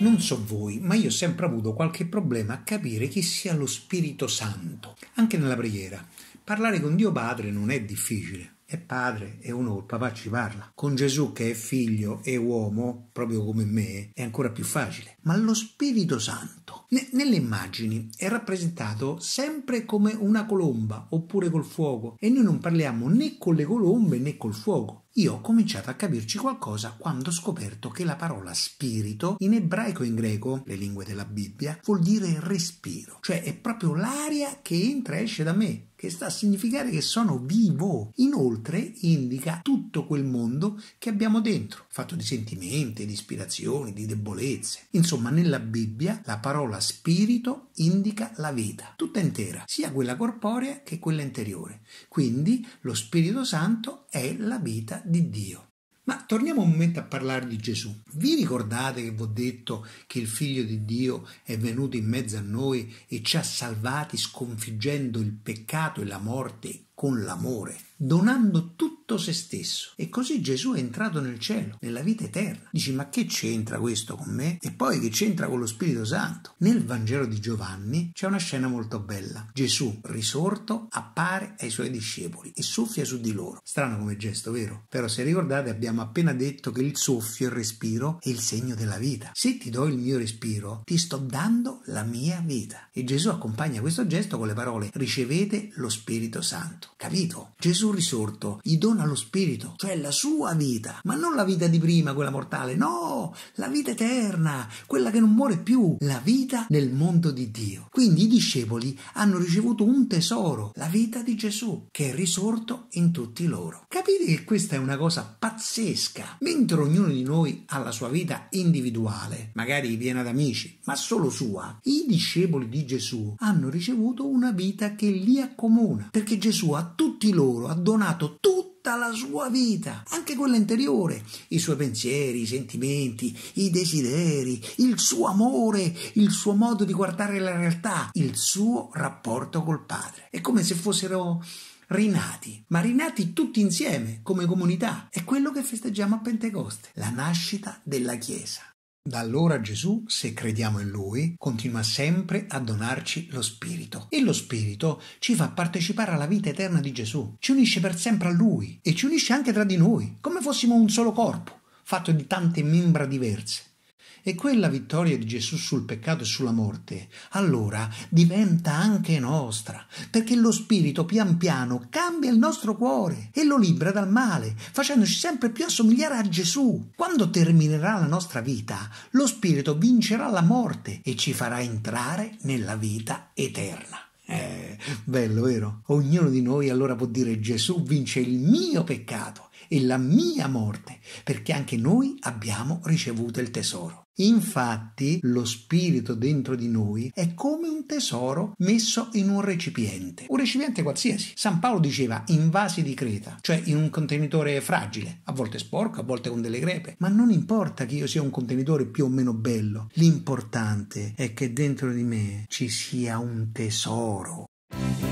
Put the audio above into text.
Non so voi, ma io ho sempre avuto qualche problema a capire chi sia lo Spirito Santo, anche nella preghiera. Parlare con Dio Padre non è difficile. È padre, è uno col papà ci parla. Con Gesù che è figlio e uomo, proprio come me, è ancora più facile. Ma lo Spirito Santo, ne- nelle immagini, è rappresentato sempre come una colomba oppure col fuoco. E noi non parliamo né con le colombe né col fuoco. Io ho cominciato a capirci qualcosa quando ho scoperto che la parola spirito in ebraico e in greco, le lingue della Bibbia, vuol dire respiro, cioè è proprio l'aria che entra e esce da me, che sta a significare che sono vivo. Inoltre indica tutto quel mondo che abbiamo dentro, fatto di sentimenti, di ispirazioni, di debolezze. Insomma, nella Bibbia la parola spirito indica la vita, tutta intera, sia quella corporea che quella interiore. Quindi lo Spirito Santo è la vita di Dio. Ma torniamo un momento a parlare di Gesù. Vi ricordate che vi ho detto che il Figlio di Dio è venuto in mezzo a noi e ci ha salvati sconfiggendo il peccato e la morte con l'amore, donando tutto tutto se stesso. E così Gesù è entrato nel cielo, nella vita eterna. Dici, ma che c'entra questo con me? E poi che c'entra con lo Spirito Santo? Nel Vangelo di Giovanni c'è una scena molto bella. Gesù, risorto, appare ai suoi discepoli e soffia su di loro. Strano come gesto, vero? Però se ricordate abbiamo appena detto che il soffio, il respiro, è il segno della vita. Se ti do il mio respiro, ti sto dando la mia vita. E Gesù accompagna questo gesto con le parole ricevete lo Spirito Santo. Capito? Gesù risorto gli dona allo spirito, cioè la sua vita, ma non la vita di prima, quella mortale, no, la vita eterna, quella che non muore più, la vita nel mondo di Dio. Quindi i discepoli hanno ricevuto un tesoro, la vita di Gesù, che è risorto in tutti loro. Capite che questa è una cosa pazzesca, mentre ognuno di noi ha la sua vita individuale, magari piena amici, ma solo sua, i discepoli di Gesù hanno ricevuto una vita che li accomuna, perché Gesù a tutti loro ha donato tutto tutta la sua vita, anche quella interiore, i suoi pensieri, i sentimenti, i desideri, il suo amore, il suo modo di guardare la realtà, il suo rapporto col padre. È come se fossero rinati, ma rinati tutti insieme come comunità. È quello che festeggiamo a Pentecoste, la nascita della Chiesa. Da allora Gesù, se crediamo in Lui, continua sempre a donarci lo Spirito. E lo Spirito ci fa partecipare alla vita eterna di Gesù, ci unisce per sempre a Lui e ci unisce anche tra di noi, come fossimo un solo corpo, fatto di tante membra diverse e quella vittoria di Gesù sul peccato e sulla morte, allora diventa anche nostra, perché lo Spirito pian piano cambia il nostro cuore e lo libera dal male, facendoci sempre più assomigliare a Gesù. Quando terminerà la nostra vita, lo Spirito vincerà la morte e ci farà entrare nella vita eterna. Eh. Bello, vero? Ognuno di noi allora può dire Gesù vince il mio peccato e la mia morte, perché anche noi abbiamo ricevuto il tesoro. Infatti lo spirito dentro di noi è come un tesoro messo in un recipiente, un recipiente qualsiasi. San Paolo diceva in vasi di creta, cioè in un contenitore fragile, a volte sporco, a volte con delle crepe, ma non importa che io sia un contenitore più o meno bello, l'importante è che dentro di me ci sia un tesoro Yeah.